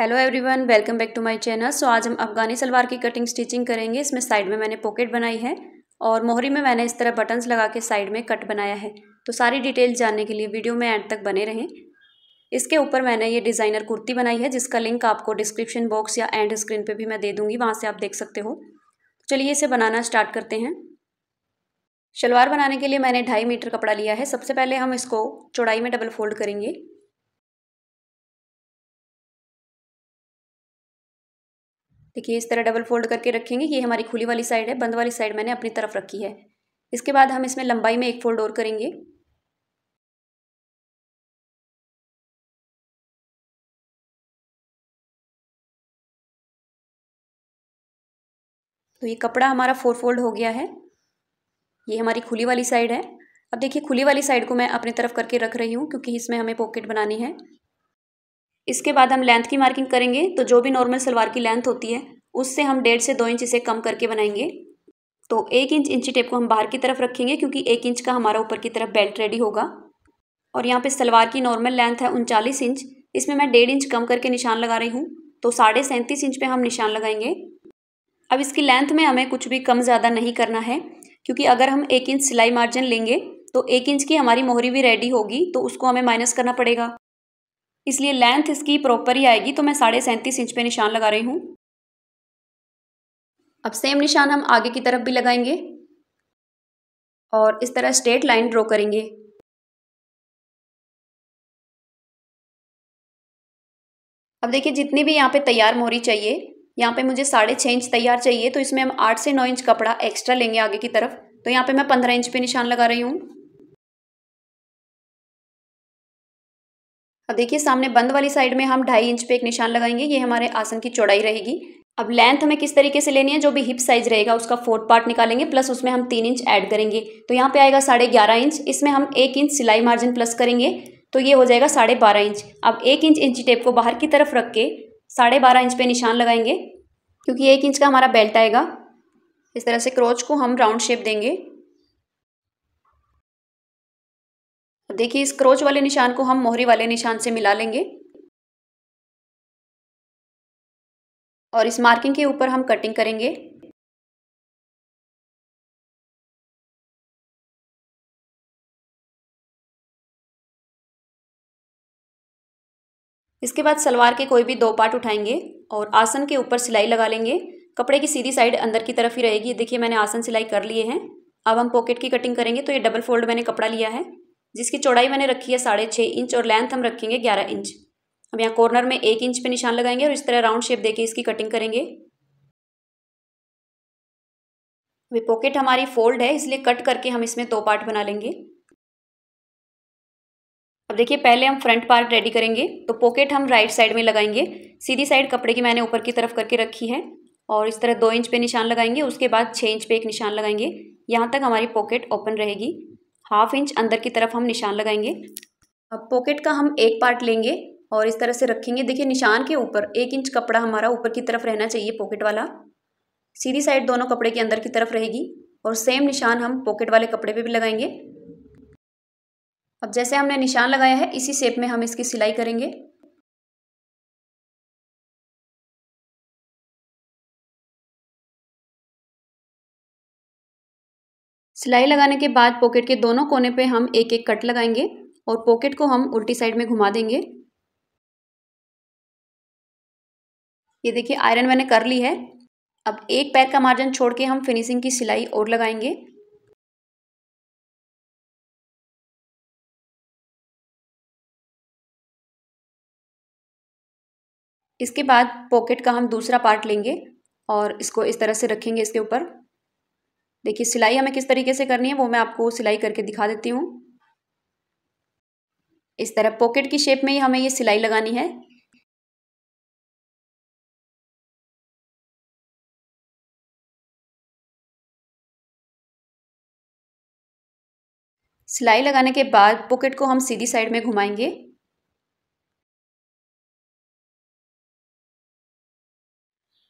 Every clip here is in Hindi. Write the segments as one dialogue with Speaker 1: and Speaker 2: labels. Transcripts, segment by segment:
Speaker 1: hello everyone welcome back to my channel so आज हम अफगानी सलवार की कटिंग स्टिचिंग करेंगे इसमें साइड में मैंने पॉकेट बनाई है और मोहरी में मैंने इस तरह बटन्स लगा के साइड में कट बनाया है तो सारी डिटेल जानने के लिए वीडियो में एंड तक बने रहें इसके ऊपर मैंने ये डिज़ाइनर कुर्ती बनाई है जिसका लिंक आपको डिस्क्रिप्शन बॉक्स या एंड स्क्रीन पर भी मैं दे दूँगी वहाँ से आप देख सकते हो चलिए इसे बनाना स्टार्ट करते हैं शलवार बनाने के लिए मैंने ढाई मीटर कपड़ा लिया है सबसे
Speaker 2: पहले हम इसको चौड़ाई में डबल फोल्ड करेंगे देखिए इस तरह डबल फोल्ड करके रखेंगे ये हमारी खुली वाली साइड है बंद वाली साइड मैंने अपनी तरफ रखी है इसके बाद हम इसमें लंबाई में एक फोल्ड और करेंगे तो ये कपड़ा हमारा फोर फोल्ड हो गया है ये हमारी खुली वाली साइड है अब देखिए खुली वाली साइड को
Speaker 1: मैं अपनी तरफ करके रख रही हूँ क्योंकि इसमें हमें पॉकेट बनानी है इसके बाद हम लेंथ की मार्किंग करेंगे तो जो भी नॉर्मल सलवार की लेंथ होती है उससे हम डेढ़ से दो इंच इसे कम करके बनाएंगे तो एक इंच इंची टेप को हम बाहर की तरफ रखेंगे क्योंकि एक इंच का हमारा ऊपर की तरफ बेल्ट रेडी होगा और यहाँ पे सलवार की नॉर्मल लेंथ है उनचालीस इंच इसमें मैं डेढ़ इंच कम करके निशान लगा रही हूँ तो साढ़े सैंतीस इंच पे हम निशान लगाएंगे अब इसकी लेंथ में हमें कुछ भी कम ज़्यादा नहीं करना है क्योंकि अगर हम एक इंच सिलाई मार्जिन लेंगे तो एक इंच की हमारी मोहरी भी रेडी होगी तो उसको हमें माइनस करना पड़ेगा इसलिए लेंथ इसकी प्रॉपर ही आएगी तो मैं साढ़े सैंतीस इंच पे निशान लगा रही हूँ अब सेम निशान हम
Speaker 2: आगे की तरफ भी लगाएंगे और इस तरह स्ट्रेट लाइन ड्रॉ करेंगे अब देखिए जितनी भी यहाँ पे तैयार मोहरी चाहिए यहाँ पे मुझे साढ़े छः इंच तैयार चाहिए तो इसमें हम आठ से नौ
Speaker 1: इंच कपड़ा एक्स्ट्रा लेंगे आगे की तरफ तो यहाँ पे मैं पंद्रह इंच पे निशान लगा रही हूँ अब देखिए सामने बंद वाली साइड में हम ढाई इंच पे एक निशान लगाएंगे ये हमारे आसन की चौड़ाई रहेगी अब लेंथ हमें किस तरीके से लेनी है जो भी हिप साइज रहेगा उसका फोर्थ पार्ट निकालेंगे प्लस उसमें हम तीन इंच ऐड करेंगे तो यहाँ पे आएगा साढ़े ग्यारह इंच इसमें हम एक इंच सिलाई मार्जिन प्लस करेंगे तो ये हो जाएगा साढ़े बारह इंच अब एक इंच इंची टेप को बाहर की तरफ रख के साढ़े बारह इंच पे निशान लगाएंगे क्योंकि एक इंच का हमारा बेल्ट आएगा इस तरह से क्रोच को हम राउंड शेप देंगे
Speaker 2: देखिए इस क्रोच वाले निशान को हम मोहरी वाले निशान से मिला लेंगे और इस मार्किंग के ऊपर हम कटिंग करेंगे इसके बाद सलवार के कोई भी
Speaker 1: दो पार्ट उठाएंगे और आसन के ऊपर सिलाई लगा लेंगे कपड़े की सीधी साइड अंदर की तरफ ही रहेगी देखिए मैंने आसन सिलाई कर लिए हैं अब हम पॉकेट की कटिंग करेंगे तो ये डबल फोल्ड मैंने कपड़ा लिया है जिसकी चौड़ाई मैंने रखी है साढ़े छः इंच और लेंथ हम रखेंगे ग्यारह इंच अब यहाँ कॉर्नर में एक इंच पे निशान लगाएंगे और इस तरह राउंड शेप देके इसकी कटिंग करेंगे अभी पॉकेट हमारी फोल्ड है इसलिए कट करके हम इसमें दो पार्ट बना लेंगे अब देखिए पहले हम फ्रंट पार्ट रेडी करेंगे तो पॉकेट हम राइट साइड में लगाएंगे सीधी साइड कपड़े की मैंने ऊपर की तरफ करके रखी है और इस तरह दो इंच पे निशान लगाएंगे उसके बाद छः इंच पे एक निशान लगाएंगे यहाँ तक हमारी पॉकेट ओपन रहेगी हाफ इंच अंदर की तरफ हम निशान लगाएंगे अब पॉकेट का हम एक पार्ट लेंगे और इस तरह से रखेंगे देखिए निशान के ऊपर एक इंच कपड़ा हमारा ऊपर की तरफ रहना चाहिए पॉकेट वाला सीधी साइड दोनों कपड़े के अंदर की तरफ रहेगी और सेम निशान हम पॉकेट वाले कपड़े पे भी लगाएंगे
Speaker 2: अब जैसे हमने निशान लगाया है इसी शेप में हम इसकी सिलाई करेंगे सिलाई लगाने के बाद पॉकेट के दोनों कोने पे हम एक एक कट
Speaker 1: लगाएंगे और पॉकेट को हम उल्टी साइड में घुमा देंगे
Speaker 2: ये देखिए आयरन मैंने कर ली है अब एक पैर का मार्जिन छोड़ के हम फिनिशिंग की सिलाई और लगाएंगे इसके बाद पॉकेट का हम दूसरा पार्ट लेंगे और इसको इस तरह से रखेंगे इसके ऊपर
Speaker 1: देखिए सिलाई हमें किस तरीके से करनी है वो मैं आपको सिलाई करके दिखा देती हूँ
Speaker 2: इस तरह पॉकेट की शेप में ही हमें ये सिलाई लगानी है सिलाई लगाने के बाद पॉकेट को हम सीधी साइड में घुमाएंगे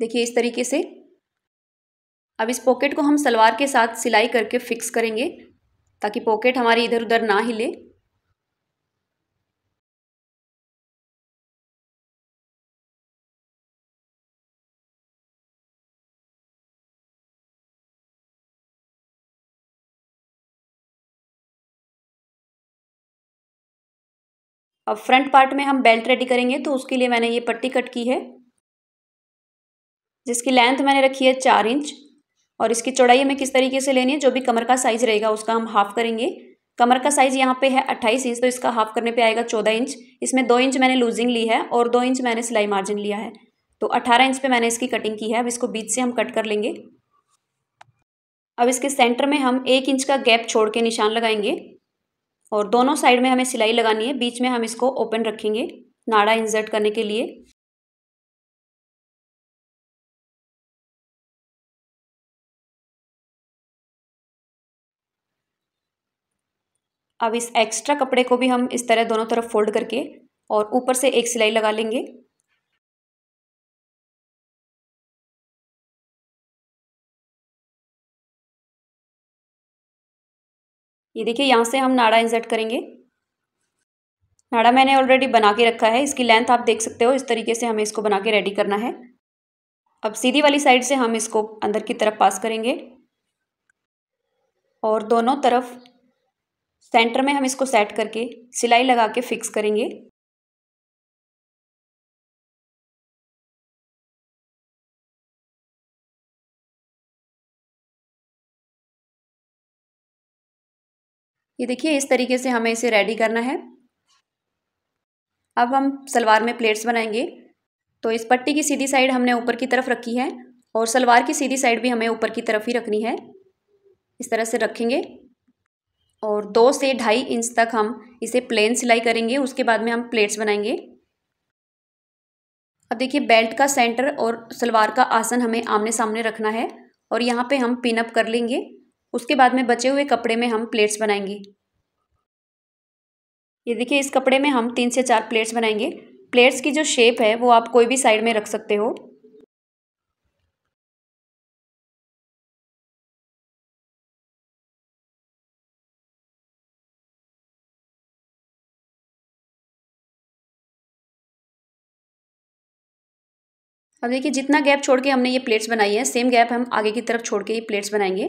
Speaker 2: देखिए इस तरीके से अब इस पॉकेट
Speaker 1: को हम सलवार के साथ सिलाई करके फिक्स करेंगे ताकि पॉकेट हमारी इधर उधर ना हिले
Speaker 2: अब फ्रंट पार्ट में हम बेल्ट रेडी करेंगे तो उसके लिए मैंने ये पट्टी कट
Speaker 1: की है जिसकी लेंथ मैंने रखी है चार इंच और इसकी चौड़ाई हमें किस तरीके से लेनी है जो भी कमर का साइज रहेगा उसका हम हाफ करेंगे कमर का साइज यहाँ पे है अट्ठाईस इंच तो इसका हाफ करने पे आएगा चौदह इंच इसमें दो इंच मैंने लूजिंग ली है और दो इंच मैंने सिलाई मार्जिन लिया है तो अट्ठारह इंच पे मैंने इसकी कटिंग की है अब इसको बीच से हम कट कर लेंगे अब इसके सेंटर में हम एक इंच का गैप छोड़ के निशान लगाएंगे और दोनों
Speaker 2: साइड में हमें सिलाई लगानी है बीच में हम इसको ओपन रखेंगे नाड़ा इंजर्ट करने के लिए अब इस एक्स्ट्रा कपड़े को भी हम इस तरह दोनों तरफ फोल्ड करके और ऊपर से एक सिलाई लगा लेंगे ये देखिए यहाँ से हम नाड़ा इंसर्ट करेंगे
Speaker 1: नाड़ा मैंने ऑलरेडी बना के रखा है इसकी लेंथ आप देख सकते हो इस तरीके से हमें इसको बना के रेडी करना है अब सीधी वाली साइड से हम इसको अंदर की तरफ पास करेंगे और दोनों तरफ सेंटर में हम इसको सेट
Speaker 2: करके सिलाई लगा के फिक्स करेंगे ये देखिए इस तरीके से हमें इसे रेडी करना है अब हम सलवार में प्लेट्स बनाएंगे
Speaker 1: तो इस पट्टी की सीधी साइड हमने ऊपर की तरफ रखी है और सलवार की सीधी साइड भी हमें ऊपर की तरफ ही रखनी है इस तरह से रखेंगे और दो से ढाई इंच तक हम इसे प्लेन सिलाई करेंगे उसके बाद में हम प्लेट्स बनाएंगे अब देखिए बेल्ट का सेंटर और सलवार का आसन हमें आमने सामने रखना है और यहाँ पे हम पिनअप कर लेंगे उसके बाद में बचे हुए कपड़े में हम प्लेट्स बनाएंगे ये देखिए इस कपड़े में हम तीन से चार प्लेट्स बनाएंगे प्लेट्स की जो शेप है वो आप कोई भी साइड में रख सकते हो
Speaker 2: अब देखिए जितना गैप छोड़ के हमने ये प्लेट्स बनाई है सेम गैप हम आगे की तरफ छोड़ के ये प्लेट्स
Speaker 1: बनाएंगे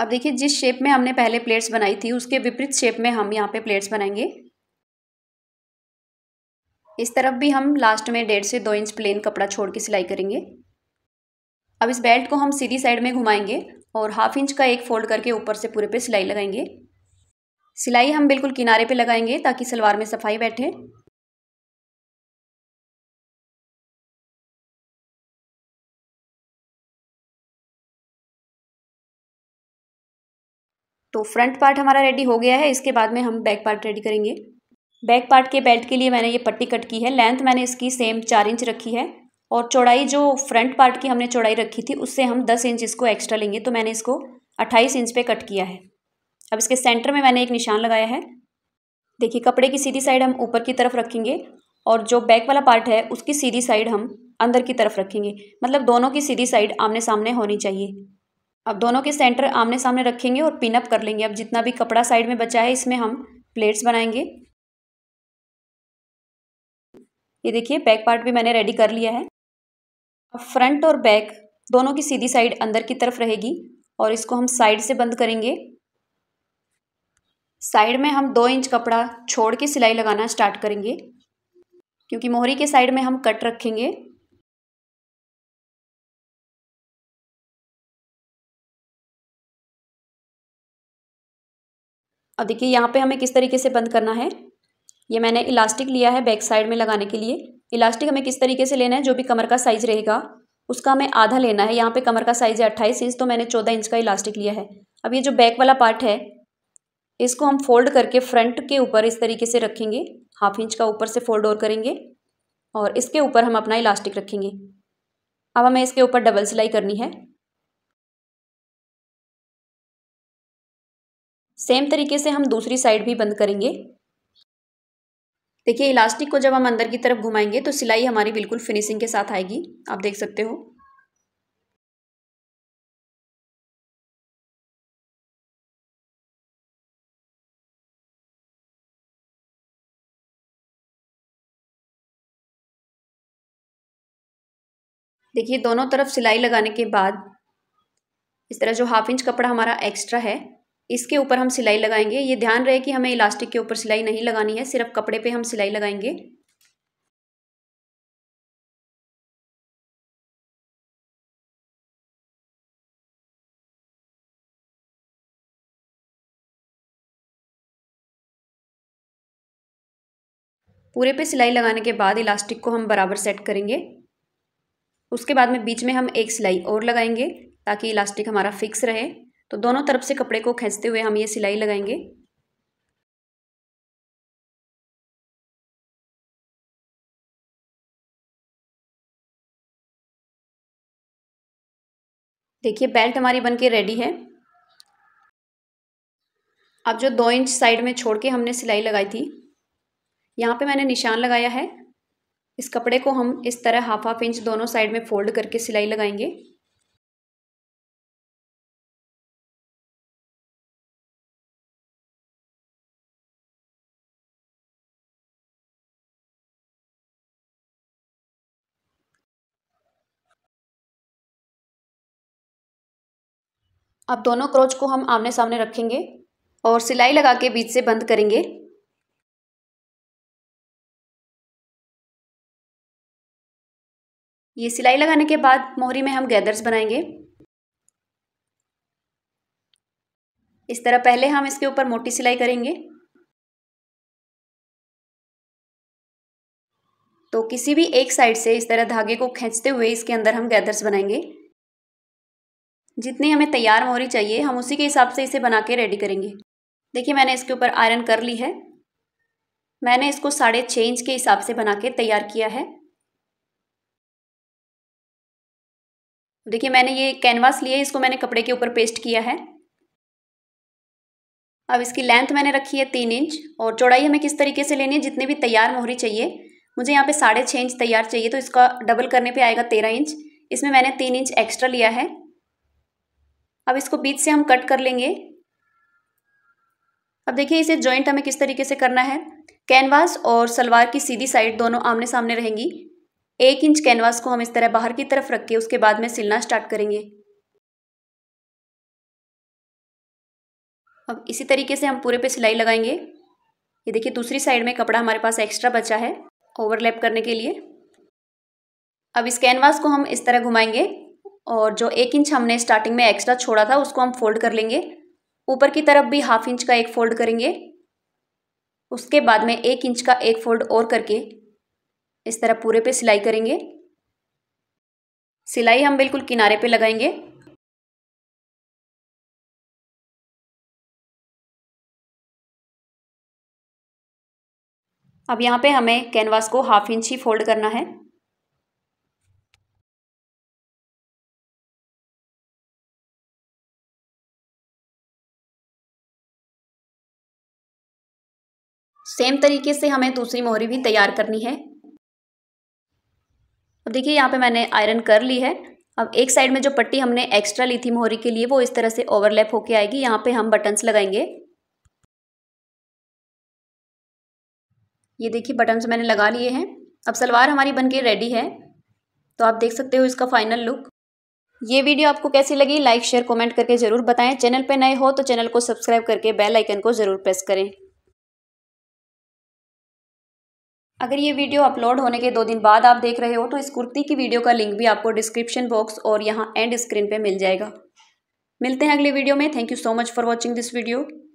Speaker 1: अब देखिए जिस शेप में हमने पहले प्लेट्स बनाई थी उसके विपरीत शेप में हम यहाँ पे प्लेट्स बनाएंगे इस तरफ भी हम लास्ट में डेढ़ से दो इंच प्लेन कपड़ा छोड़ के सिलाई करेंगे अब इस बेल्ट को हम सीधी साइड में घुमाएंगे और हाफ इंच का एक फोल्ड करके ऊपर से पूरे पे सिलाई लगाएंगे
Speaker 2: सिलाई हम बिल्कुल किनारे पे लगाएंगे ताकि सलवार में सफाई बैठे तो फ्रंट पार्ट हमारा रेडी हो गया है इसके
Speaker 1: बाद में हम बैक पार्ट रेडी करेंगे बैक पार्ट के बेल्ट के लिए मैंने ये पट्टी कट की है लेंथ मैंने इसकी सेम चार इंच रखी है और चौड़ाई जो फ्रंट पार्ट की हमने चौड़ाई रखी थी उससे हम दस इंच इसको एक्स्ट्रा लेंगे तो मैंने इसको अट्ठाईस इंच पर कट किया है अब इसके सेंटर में मैंने एक निशान लगाया है देखिए कपड़े की सीधी साइड हम ऊपर की तरफ रखेंगे और जो बैक वाला पार्ट है उसकी सीधी साइड हम अंदर की तरफ रखेंगे मतलब दोनों की सीधी साइड आमने सामने होनी चाहिए अब दोनों के सेंटर आमने सामने रखेंगे और पिनअप कर लेंगे अब जितना भी कपड़ा साइड में बचा है इसमें हम प्लेट्स बनाएंगे ये देखिए बैक पार्ट भी मैंने रेडी कर लिया है अब फ्रंट और बैक दोनों की सीधी साइड अंदर की तरफ रहेगी और इसको हम साइड से बंद करेंगे साइड में हम दो इंच कपड़ा छोड़ के सिलाई लगाना स्टार्ट करेंगे क्योंकि मोहरी के साइड
Speaker 2: में हम कट रखेंगे अब देखिए यहाँ पे हमें किस तरीके से बंद करना है ये मैंने इलास्टिक लिया है बैक साइड में लगाने के लिए
Speaker 1: इलास्टिक हमें किस तरीके से लेना है जो भी कमर का साइज़ रहेगा उसका हमें आधा लेना है यहाँ पे कमर का साइज़ है अट्ठाईस इंच तो मैंने चौदह इंच का इलास्टिक लिया है अब ये जो बैक वाला पार्ट है इसको हम फोल्ड करके फ्रंट के ऊपर इस तरीके से रखेंगे हाफ इंच का ऊपर से फोल्ड और करेंगे और
Speaker 2: इसके ऊपर हम अपना इलास्टिक रखेंगे अब हमें इसके ऊपर डबल सिलाई करनी है सेम तरीके से हम दूसरी साइड भी बंद करेंगे देखिए इलास्टिक को जब हम अंदर की तरफ घुमाएंगे तो सिलाई हमारी बिल्कुल फिनिशिंग के साथ आएगी आप देख सकते हो देखिए दोनों तरफ सिलाई लगाने के बाद
Speaker 1: इस तरह जो हाफ इंच कपड़ा हमारा एक्स्ट्रा है इसके ऊपर हम सिलाई लगाएंगे ये ध्यान रहे कि
Speaker 2: हमें इलास्टिक के ऊपर सिलाई नहीं लगानी है सिर्फ कपड़े पे हम सिलाई लगाएंगे पूरे पे सिलाई लगाने के बाद इलास्टिक को हम
Speaker 1: बराबर सेट करेंगे उसके बाद में बीच में हम एक सिलाई और लगाएंगे ताकि
Speaker 2: इलास्टिक हमारा फिक्स रहे तो दोनों तरफ से कपड़े को खींचते हुए हम ये सिलाई लगाएंगे देखिए बेल्ट हमारी बनके रेडी है अब जो दो इंच साइड
Speaker 1: में छोड़ के हमने सिलाई लगाई थी यहाँ पे मैंने निशान लगाया है इस कपड़े
Speaker 2: को हम इस तरह हाफ हाफ इंच दोनों साइड में फोल्ड करके सिलाई लगाएंगे अब दोनों क्रोच को हम आमने सामने रखेंगे और सिलाई लगा के बीच से बंद करेंगे ये सिलाई लगाने के बाद मोहरी में हम गैदर्स बनाएंगे इस तरह पहले हम इसके ऊपर मोटी सिलाई करेंगे तो किसी भी एक साइड से इस तरह धागे को खींचते हुए इसके अंदर हम गैदर्स बनाएंगे
Speaker 1: जितनी हमें तैयार मोहरी चाहिए हम उसी के हिसाब से इसे बना के रेडी करेंगे देखिए मैंने इसके ऊपर आयरन कर ली है मैंने इसको साढ़े छः इंच के हिसाब से बना के तैयार किया है
Speaker 2: देखिए मैंने ये कैनवास लिए इसको मैंने कपड़े के ऊपर पेस्ट किया है अब इसकी लेंथ मैंने रखी है
Speaker 1: तीन इंच और चौड़ाई हमें किस तरीके से लेनी है जितनी भी तैयार मोहरी चाहिए मुझे यहाँ पे साढ़े छः इंच तैयार चाहिए तो इसका डबल करने पे आएगा तेरह इंच इसमें मैंने तीन इंच एक्स्ट्रा लिया है अब इसको बीच से हम कट कर लेंगे अब देखिए इसे जॉइंट हमें किस तरीके से करना है कैनवास और सलवार की सीधी साइड दोनों आमने सामने रहेंगी एक इंच कैनवास को हम इस तरह बाहर की तरफ रख के उसके बाद में सिलना स्टार्ट करेंगे अब इसी तरीके से हम पूरे पे सिलाई लगाएंगे ये देखिए दूसरी साइड में कपड़ा हमारे पास एक्स्ट्रा बचा है ओवरलैप करने के लिए अब इस कैनवास को हम इस तरह घुमाएंगे और जो एक इंच हमने स्टार्टिंग में एक्स्ट्रा छोड़ा था उसको हम फोल्ड कर लेंगे ऊपर की तरफ भी हाफ इंच का एक फोल्ड करेंगे उसके बाद में एक इंच का एक फोल्ड और करके इस तरह पूरे पे
Speaker 2: सिलाई करेंगे सिलाई हम बिल्कुल किनारे पे लगाएंगे अब यहाँ पे हमें कैनवास को हाफ इंच ही फोल्ड करना है सेम तरीके से हमें दूसरी मोहरी भी तैयार करनी है
Speaker 1: अब देखिए यहाँ पे मैंने आयरन कर ली है अब एक साइड में जो पट्टी हमने एक्स्ट्रा ली थी मोहरी के लिए वो इस तरह से ओवरलैप होके आएगी यहाँ पे हम बटन्स लगाएंगे ये देखिए बटन्स मैंने लगा लिए हैं अब सलवार हमारी बनके रेडी है तो आप देख सकते हो इसका फाइनल लुक ये वीडियो आपको कैसी लगी लाइक शेयर कॉमेंट करके ज़रूर बताएं चैनल पर नए हो तो चैनल को सब्सक्राइब करके बेल आइकन को ज़रूर प्रेस करें अगर ये वीडियो अपलोड होने के दो दिन बाद आप देख रहे हो तो इस कुर्ती की वीडियो का लिंक भी आपको डिस्क्रिप्शन बॉक्स और यहाँ एंड स्क्रीन पे मिल जाएगा
Speaker 2: मिलते हैं अगले वीडियो में thank you so much for watching this video